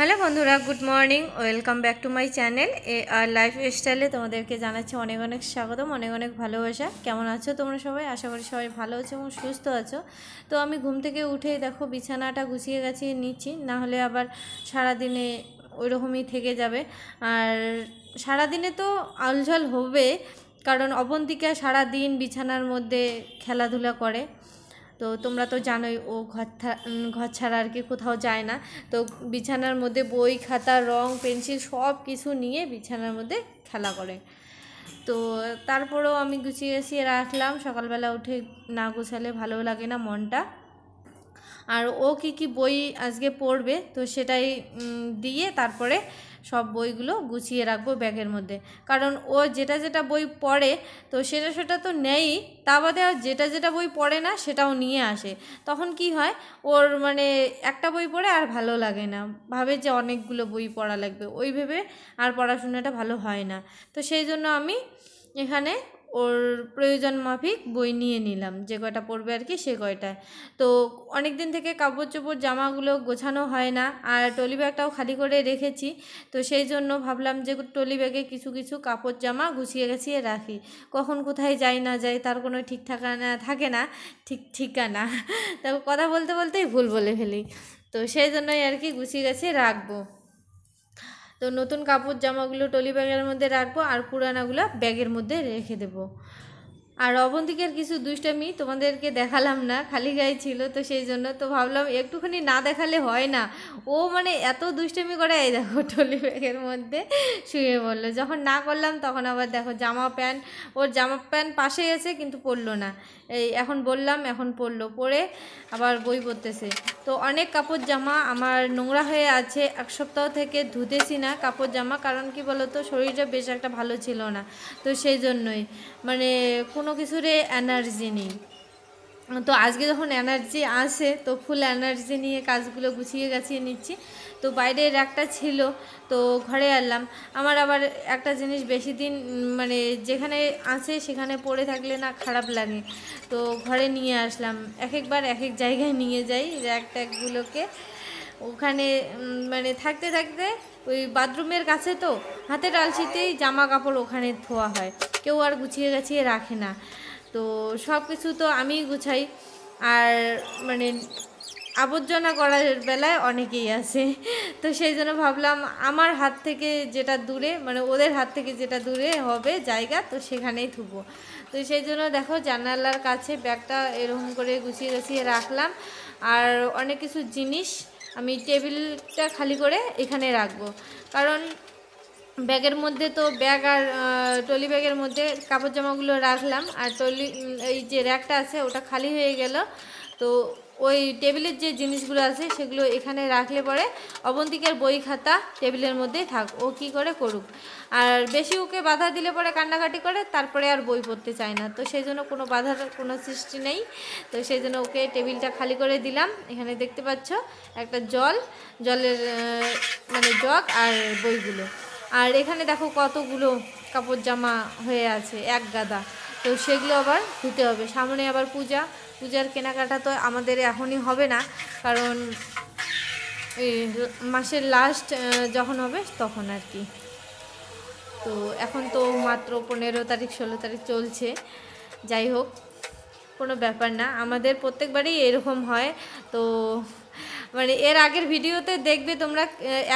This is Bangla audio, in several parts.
হ্যালো বন্ধুরা good morning welcome back to my channel A R life স্টাইলে তোমাদেরকে জানাচ্ছি অনেক অনেক স্বাগতম অনেক অনেক ভালোবাসা কেমন আছো তোমরা সবাই আশা করি সবাই ভালো আছো এবং সুস্থ আছো তো আমি ঘুম থেকে উঠেই দেখো বিছানাটা গুছিয়ে গাছিয়ে নিচ্ছি নাহলে আবার সারাদিনে ওইরকমই থেকে যাবে আর সারাদিনে তো আলঝল হবে কারণ অবন্তিকা সারাদিন বিছানার মধ্যে খেলাধুলা করে তো তোমরা তো জানোই ও ঘর ঘর ছাড়া আর কি কোথাও যায় না তো বিছানার মধ্যে বই খাতা রং পেন্সিল সব কিছু নিয়ে বিছানার মধ্যে খেলা করে তো তারপরেও আমি গুছিয়ে গুছিয়ে রাখলাম সকালবেলা উঠে না গুছালে ভালো লাগে না মনটা আর ও কি কি বই আজকে পড়বে তো সেটাই দিয়ে তারপরে সব বইগুলো গুছিয়ে রাখবো ব্যাগের মধ্যে কারণ ও যেটা যেটা বই পড়ে তো সেটা সেটা তো নেই তা বাদে যেটা যেটা বই পড়ে না সেটাও নিয়ে আসে তখন কি হয় ওর মানে একটা বই পড়ে আর ভালো লাগে না ভাবে যে অনেকগুলো বই পড়া লাগবে ওই ভেবে আর পড়াশোনাটা ভালো হয় না তো সেই জন্য আমি এখানে ওর প্রয়োজন মাফিক বই নিয়ে নিলাম যে কয়টা পড়বে আর কি সে কয়টা তো অনেক দিন থেকে কাপড় চোপড় জামাগুলো গোছানো হয় না আর টলি ব্যাগটাও খালি করে রেখেছি তো সেই জন্য ভাবলাম যে টলি ব্যাগে কিছু কিছু কাপড় জামা গুছিয়ে গেছিয়ে রাখি কখন কোথায় যাই না যাই তার কোনো ঠিক থাকানা থাকে না ঠিক ঠিকানা তারপর কথা বলতে বলতেই ভুল বলে ফেলি তো সেই জন্যই আর কি গুছিয়ে গেছি রাখবো তো নতুন কাপড় জামাগুলো টলি ব্যাগের মধ্যে রাখবো আর পুরানাগুলো ব্যাগের মধ্যে রেখে দেবো আর অবন্তিকের কিছু দুষ্টামি তোমাদেরকে দেখালাম না খালি গায়ে ছিল তো সেই জন্য তো ভাবলাম একটুখানি না দেখালে হয় না ও মানে এত দুষ্টামি করে এই দেখো টলি ব্যাগের মধ্যে শুয়ে পড়লো যখন না করলাম তখন আবার দেখো জামা প্যান্ট ওর জামা প্যান্ট পাশেই আছে কিন্তু পড়লো না এই এখন বললাম এখন পড়লো পরে আবার বই পড়তেছে তো অনেক কাপড় জামা আমার নোংরা হয়ে আছে এক সপ্তাহ থেকে ধুতেছি না কাপড় জামা কারণ কি বলতো শরীরটা বেশ একটা ভালো ছিল না তো সেই জন্যই মানে কোনো কোনো কিছুরে এনার্জি নেই তো আজকে যখন এনার্জি আসে তো ফুল এনার্জি নিয়ে কাজগুলো গুছিয়ে গাছিয়ে নিচ্ছি তো বাইরের একটা ছিল তো ঘরে আনলাম আমার আবার একটা জিনিস বেশি দিন মানে যেখানে আছে সেখানে পড়ে থাকলে না খারাপ লাগে তো ঘরে নিয়ে আসলাম এক একবার এক এক জায়গায় নিয়ে যাই র্যাক ট্যাকগুলোকে ওখানে মানে থাকতে থাকতে ওই বাথরুমের কাছে তো হাতে ডালসিতেই জামা কাপড় ওখানে ধোয়া হয় কেউ আর গুছিয়ে গাছিয়ে রাখে না তো সব কিছু তো আমি গুছাই আর মানে আবর্জনা করার বেলায় অনেকেই আছে তো সেই জন্য ভাবলাম আমার হাত থেকে যেটা দূরে মানে ওদের হাত থেকে যেটা দূরে হবে জায়গা তো সেখানেই থুব তো সেই জন্য দেখো জানালার কাছে ব্যাগটা এরকম করে গুছিয়ে গুছিয়ে রাখলাম আর অনেক কিছু জিনিস আমি টেবিলটা খালি করে এখানে রাখবো কারণ ব্যাগের মধ্যে তো ব্যাগ আর টলি ব্যাগের মধ্যে কাপড় জামাগুলো রাখলাম আর টলি এই যে র্যাকটা আছে ওটা খালি হয়ে গেল তো ওই টেবিলের যে জিনিসগুলো আছে সেগুলো এখানে রাখলে পরে অবন্তিকার বই খাতা টেবিলের মধ্যেই থাক ও কি করে করুক আর বেশি ওকে বাধা দিলে পরে কান্নাকাটি করে তারপরে আর বই পড়তে চায় না তো সেই জন্য কোনো বাধার কোনো সৃষ্টি নেই তো সেই জন্য ওকে টেবিলটা খালি করে দিলাম এখানে দেখতে পাচ্ছ একটা জল জলের মানে জগ আর বইগুলো আর এখানে দেখো কতগুলো কাপড় জামা হয়ে আছে এক গাদা তো সেগুলো আবার ধুতে হবে সামনে আবার পূজা পূজার কেনাকাটা তো আমাদের এখনই হবে না কারণ মাসের লাস্ট যখন হবে তখন আর কি তো এখন তো মাত্র পনেরো তারিখ ষোলো তারিখ চলছে যাই হোক কোনো ব্যাপার না আমাদের প্রত্যেকবারই এরকম হয় তো মানে এর আগের ভিডিওতে দেখবে তোমরা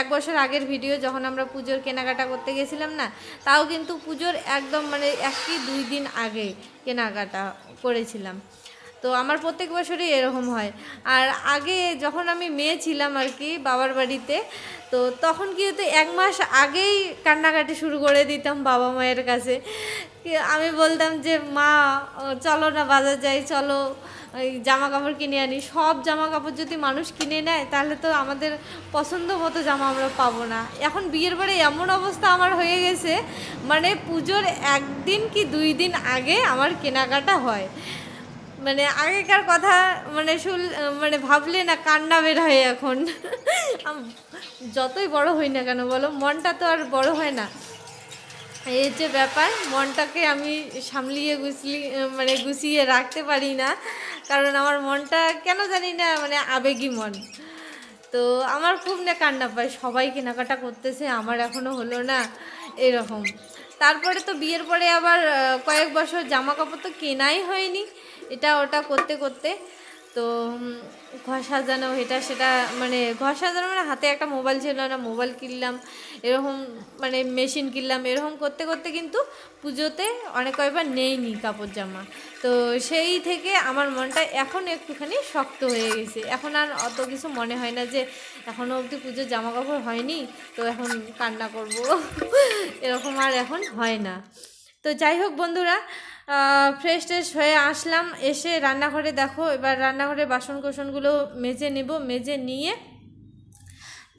এক বছর আগের ভিডিও যখন আমরা পুজোর কেনাকাটা করতে গেছিলাম না তাও কিন্তু পুজোর একদম মানে একই দুই দিন আগে কেনাকাটা করেছিলাম তো আমার প্রত্যেক বছরই এরকম হয় আর আগে যখন আমি মেয়ে ছিলাম আর কি বাবার বাড়িতে তো তখন কি হতো এক মাস আগেই কান্নাকাটি শুরু করে দিতাম বাবা মায়ের কাছে আমি বলতাম যে মা চলো না বাজার যাই চলো ওই জামা কাপড় কিনে আনি সব জামা কাপড় যদি মানুষ কিনে নেয় তাহলে তো আমাদের পছন্দ মতো জামা আমরা পাবো না এখন বিয়ের বাড়ি এমন অবস্থা আমার হয়ে গেছে মানে পুজোর একদিন কি দুই দিন আগে আমার কেনাকাটা হয় মানে আগেকার কথা মানে শুন মানে ভাবলে না কান্না বের হয় এখন যতই বড় হই না কেন বলো মনটা তো আর বড় হয় না এই যে ব্যাপার মনটাকে আমি সামলিয়ে গুছিয়ে মানে গুছিয়ে রাখতে পারি না কারণ আমার মনটা কেন জানি না মানে আবেগী মন তো আমার খুব না কান্না পায় সবাই কেনাকাটা করতেছে আমার এখনও হলো না এরকম তারপরে তো বিয়ের পরে আবার কয়েক বছর জামা কাপড় তো কেনাই হয়নি এটা ওটা করতে করতে তো ঘর সাজানো এটা সেটা মানে ঘর সাজানো মানে হাতে একটা মোবাইল ছিল না মোবাইল কিনলাম এরকম মানে মেশিন কিনলাম এরকম করতে করতে কিন্তু পুজোতে অনেক কয়েকবার নেইনি কাপড় জামা তো সেই থেকে আমার মনটা এখন একটুখানি শক্ত হয়ে গেছে এখন আর অত কিছু মনে হয় না যে এখনও অবধি পুজোর জামা কাপড় হয়নি তো এখন কান্না করব এরকম আর এখন হয় না তো যাই হোক বন্ধুরা ফ্রেশ ট্রেশ হয়ে আসলাম এসে রান্নাঘরে দেখো এবার রান্নাঘরে বাসন কোষণগুলো মেজে নেব মেজে নিয়ে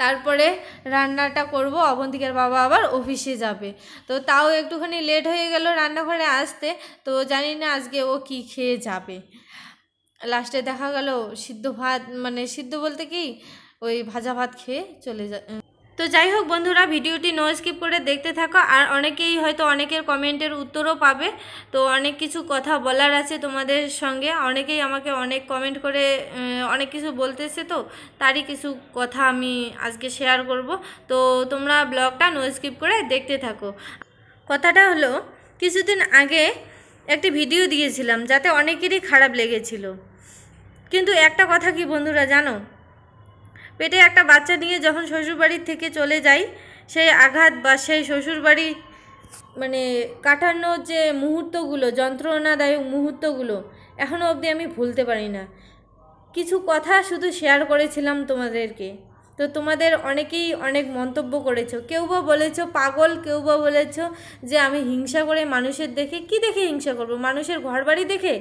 তারপরে রান্নাটা করব অবন্তিকার বাবা আবার অফিসে যাবে তো তাও একটুখানি লেট হয়ে গেল রান্নাঘরে আসতে তো জানি না আজকে ও কি খেয়ে যাবে লাস্টে দেখা গেল সিদ্ধ ভাত মানে সিদ্ধ বলতে কি ওই ভাজা ভাত খেয়ে চলে যা তো যাই হোক বন্ধুরা ভিডিওটি নো স্কিপ করে দেখতে থাকো আর অনেকেই হয়তো অনেকের কমেন্টের উত্তরও পাবে তো অনেক কিছু কথা বলার আছে তোমাদের সঙ্গে অনেকেই আমাকে অনেক কমেন্ট করে অনেক কিছু বলতেছে তো তারই কিছু কথা আমি আজকে শেয়ার করব তো তোমরা ব্লগটা নো স্কিপ করে দেখতে থাকো কথাটা হলো কিছুদিন আগে একটি ভিডিও দিয়েছিলাম যাতে অনেকেরই খারাপ লেগেছিল কিন্তু একটা কথা কি বন্ধুরা জানো পেটে একটা বাচ্চা নিয়ে যখন শ্বশুরবাড়ির থেকে চলে যাই সেই আঘাত বা সেই শ্বশুরবাড়ি মানে কাটানোর যে মুহূর্তগুলো যন্ত্রণাদায়ক মুহূর্তগুলো এখনও অবধি আমি ভুলতে পারি না কিছু কথা শুধু শেয়ার করেছিলাম তোমাদেরকে তো তোমাদের অনেকেই অনেক মন্তব্য করেছো কেউ বা বলেছো পাগল কেউ বা বলেছো যে আমি হিংসা করে মানুষের দেখে কি দেখে হিংসা করব মানুষের ঘরবাড়ি দেখে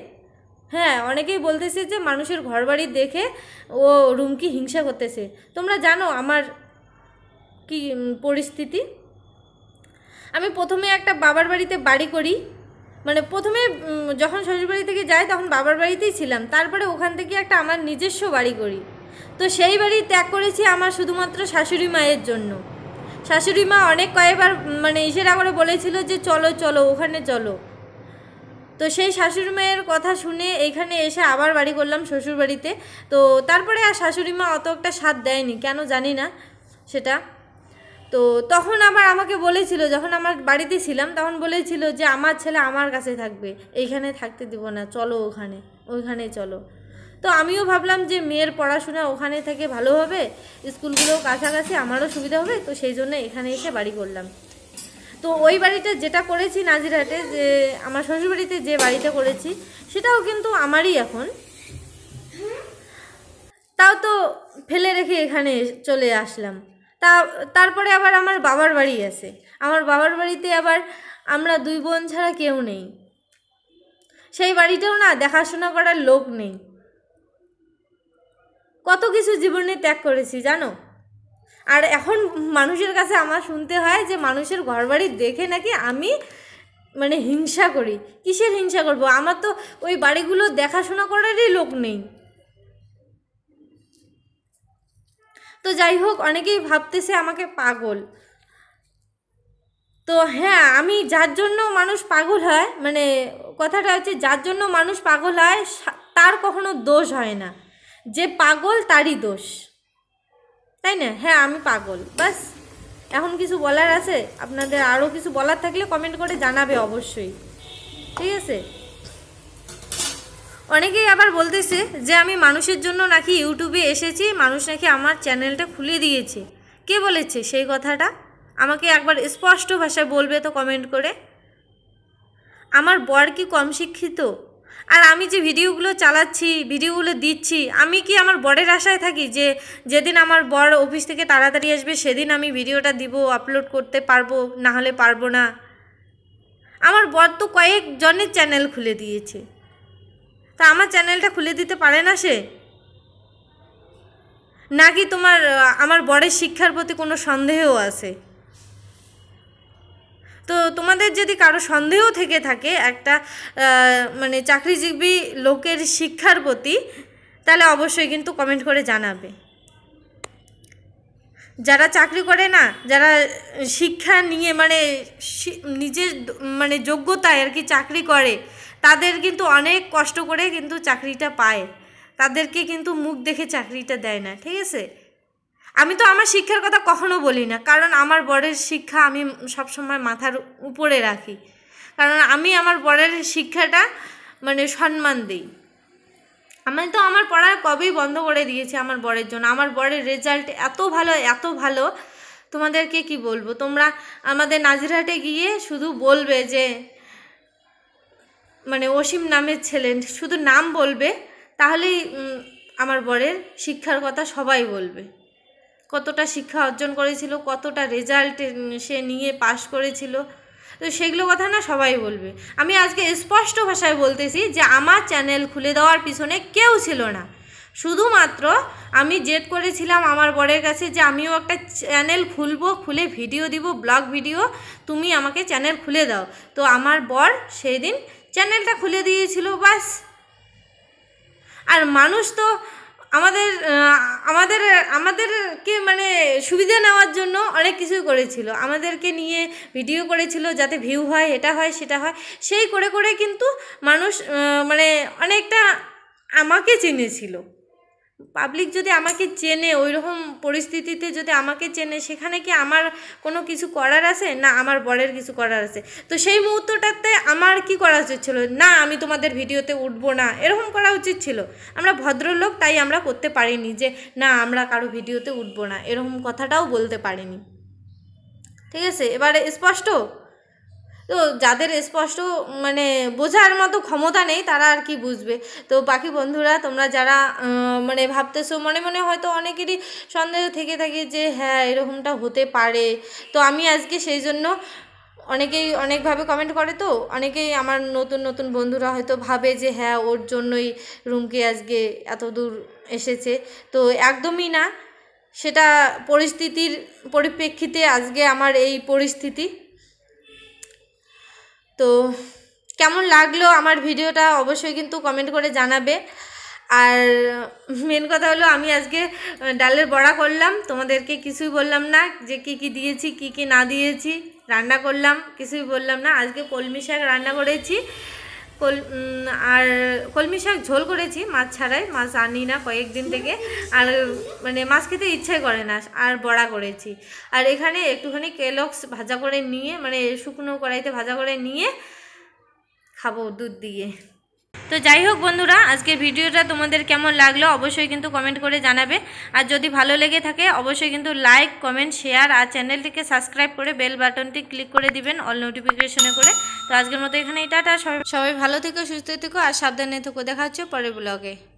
হ্যাঁ অনেকেই বলতেছে যে মানুষের ঘরবাড়ি দেখে ও রুমকি হিংসা করতেছে তোমরা জানো আমার কি পরিস্থিতি আমি প্রথমে একটা বাবার বাড়িতে বাড়ি করি মানে প্রথমে যখন শ্বশুরবাড়ি থেকে যাই তখন বাবার বাড়িতেই ছিলাম তারপরে ওখান থেকে একটা আমার নিজস্ব বাড়ি করি তো সেই বাড়ি ত্যাগ করেছি আমার শুধুমাত্র শাশুড়ি মায়ের জন্য শাশুড়ি মা অনেক কয়েকবার মানে ইসেরা করে বলেছিল যে চলো চলো ওখানে চলো তো সেই শাশুড়ি মায়ের কথা শুনে এখানে এসে আবার বাড়ি করলাম শ্বশুর বাড়িতে তো তারপরে আর শাশুড়ি মা অত একটা স্বাদ দেয়নি কেন জানি না সেটা তো তখন আবার আমাকে বলেছিল যখন আমার বাড়িতে ছিলাম তখন বলেছিল যে আমার ছেলে আমার কাছে থাকবে এইখানে থাকতে দিব না চলো ওখানে ওইখানে চলো তো আমিও ভাবলাম যে মেয়ের পড়াশোনা ওখানে থেকে ভালো হবে স্কুলগুলো কাছাকাছি আমারও সুবিধা হবে তো সেই জন্য এখানে এসে বাড়ি করলাম তো ওই বাড়িটা যেটা করেছি নাজিরহাটে যে আমার শ্বশুরবাড়িতে যে বাড়িটা করেছি সেটাও কিন্তু আমারই এখন তাও তো ফেলে রেখে এখানে চলে আসলাম তা তারপরে আবার আমার বাবার বাড়ি আছে আমার বাবার বাড়িতে আবার আমরা দুই বোন ছাড়া কেউ নেই সেই বাড়িটাও না দেখাশোনা করার লোক নেই কত কিছু জীবনে ত্যাগ করেছি জানো আর এখন মানুষের কাছে আমার শুনতে হয় যে মানুষের ঘরবাড়ি দেখে নাকি আমি মানে হিংসা করি কিসের হিংসা করব আমার তো ওই বাড়িগুলো দেখাশোনা করারই লোক নেই তো যাই হোক অনেকেই ভাবতেছে আমাকে পাগল তো হ্যাঁ আমি যার জন্য মানুষ পাগল হয় মানে কথাটা হচ্ছে যার জন্য মানুষ পাগল হয় তার কখনো দোষ হয় না যে পাগল তারই দোষ তাই না হ্যাঁ আমি পাগল বাস এখন কিছু বলার আছে আপনাদের আরও কিছু বলার থাকলে কমেন্ট করে জানাবে অবশ্যই ঠিক আছে অনেকেই আবার বলতেছে যে আমি মানুষের জন্য নাকি ইউটিউবে এসেছি মানুষ নাকি আমার চ্যানেলটা খুলে দিয়েছে কে বলেছে সেই কথাটা আমাকে একবার স্পষ্ট ভাষায় বলবে তো কমেন্ট করে আমার বর কি কম শিক্ষিত আর আমি যে ভিডিওগুলো চালাচ্ছি ভিডিওগুলো দিচ্ছি আমি কি আমার বরের আশায় থাকি যে যেদিন আমার বর অফিস থেকে তাড়াতাড়ি আসবে সেদিন আমি ভিডিওটা দিব আপলোড করতে পারবো না হলে পারবো না আমার বর তো কয়েকজনের চ্যানেল খুলে দিয়েছে তা আমার চ্যানেলটা খুলে দিতে পারে না সে নাকি তোমার আমার বরের শিক্ষার প্রতি কোনো সন্দেহ আছে তো তোমাদের যদি কারো সন্দেহ থেকে থাকে একটা মানে চাকরিজীবী লোকের শিক্ষার প্রতি তাহলে অবশ্যই কিন্তু কমেন্ট করে জানাবে যারা চাকরি করে না যারা শিক্ষা নিয়ে মানে নিজের মানে যোগ্যতায় আর কি চাকরি করে তাদের কিন্তু অনেক কষ্ট করে কিন্তু চাকরিটা পায় তাদেরকে কিন্তু মুখ দেখে চাকরিটা দেয় না ঠিক আছে আমি তো আমার শিক্ষার কথা কখনো বলি না কারণ আমার বরের শিক্ষা আমি সবসময় মাথার উপরে রাখি কারণ আমি আমার বরের শিক্ষাটা মানে সম্মান দিই আমি তো আমার পড়া কবেই বন্ধ করে দিয়েছি আমার বরের জন্য আমার বরের রেজাল্ট এত ভালো এত ভালো তোমাদেরকে কি বলবো তোমরা আমাদের নাজিরহাটে গিয়ে শুধু বলবে যে মানে অসীম নামের ছেলে শুধু নাম বলবে তাহলেই আমার বরের শিক্ষার কথা সবাই বলবে কতটা শিক্ষা অর্জন করেছিল কতটা রেজাল্ট সে নিয়ে পাশ করেছিল তো সেগুলো কথা না সবাই বলবে আমি আজকে স্পষ্ট ভাষায় বলতেছি যে আমার চ্যানেল খুলে দেওয়ার পিছনে কেউ ছিল না শুধুমাত্র আমি জেদ করেছিলাম আমার বরের কাছে যে আমিও একটা চ্যানেল খুলবো খুলে ভিডিও দিব ব্লগ ভিডিও তুমি আমাকে চ্যানেল খুলে দাও তো আমার বর সেই দিন চ্যানেলটা খুলে দিয়েছিল বাস আর মানুষ তো আমাদের আমাদের আমাদেরকে মানে সুবিধা নেওয়ার জন্য অনেক কিছু করেছিল আমাদেরকে নিয়ে ভিডিও করেছিল যাতে ভিউ হয় এটা হয় সেটা হয় সেই করে করে কিন্তু মানুষ মানে অনেকটা আমাকে চিনেছিল পাবলিক যদি আমাকে চেনে ওই রকম পরিস্থিতিতে যদি আমাকে চেনে সেখানে কি আমার কোনো কিছু করার আছে না আমার বরের কিছু করার আছে তো সেই মুহূর্তটাতে আমার কি করা উচিত ছিল না আমি তোমাদের ভিডিওতে উঠবো না এরকম করা উচিত ছিল আমরা ভদ্রলোক তাই আমরা করতে পারিনি যে না আমরা কারো ভিডিওতে উঠবো না এরকম কথাটাও বলতে পারিনি ঠিক আছে এবারে স্পষ্ট তো যাদের স্পষ্ট মানে বোঝার মতো ক্ষমতা নেই তারা আর কি বুঝবে তো বাকি বন্ধুরা তোমরা যারা মানে ভাবতেছো মনে মনে হয়তো অনেকেরই সন্দেহ থেকে থাকে যে হ্যাঁ এরকমটা হতে পারে তো আমি আজকে সেই জন্য অনেকেই অনেকভাবে কমেন্ট করে তো অনেকেই আমার নতুন নতুন বন্ধুরা হয়তো ভাবে যে হ্যাঁ ওর জন্যই রুমকে আজকে এত দূর এসেছে তো একদমই না সেটা পরিস্থিতির পরিপ্রেক্ষিতে আজকে আমার এই পরিস্থিতি তো কেমন লাগলো আমার ভিডিওটা অবশ্যই কিন্তু কমেন্ট করে জানাবে আর মেন কথা হলো আমি আজকে ডালের বড়া করলাম তোমাদেরকে কিছুই বললাম না যে কি কি দিয়েছি কি কি না দিয়েছি রান্না করলাম কিছুই বললাম না আজকে কলমি শাক রান্না করেছি কল আর কলমি শাক ঝোল করেছি মাছ ছাড়াই মাছ আনি না কয়েকদিন থেকে আর মানে মাছ খেতে ইচ্ছাই করে না আর বড়া করেছি আর এখানে একটুখানি কেলক্স ভাজা করে নিয়ে মানে শুকনো কড়াইতে ভাজা করে নিয়ে খাবো দুধ দিয়ে তো যাই হোক বন্ধুরা আজকের ভিডিওটা তোমাদের কেমন লাগলো অবশ্যই কিন্তু কমেন্ট করে জানাবে আর যদি ভালো লেগে থাকে অবশ্যই কিন্তু লাইক কমেন্ট শেয়ার আর চ্যানেলটিকে সাবস্ক্রাইব করে বেল বাটনটি ক্লিক করে দিবেন অল নোটিফিকেশনে করে তো আজকের মতো এখানে এটা সবাই ভালো থেকো সুস্থ থেকো আর সাবধানে থেকো দেখা হচ্ছে পরের ব্লগে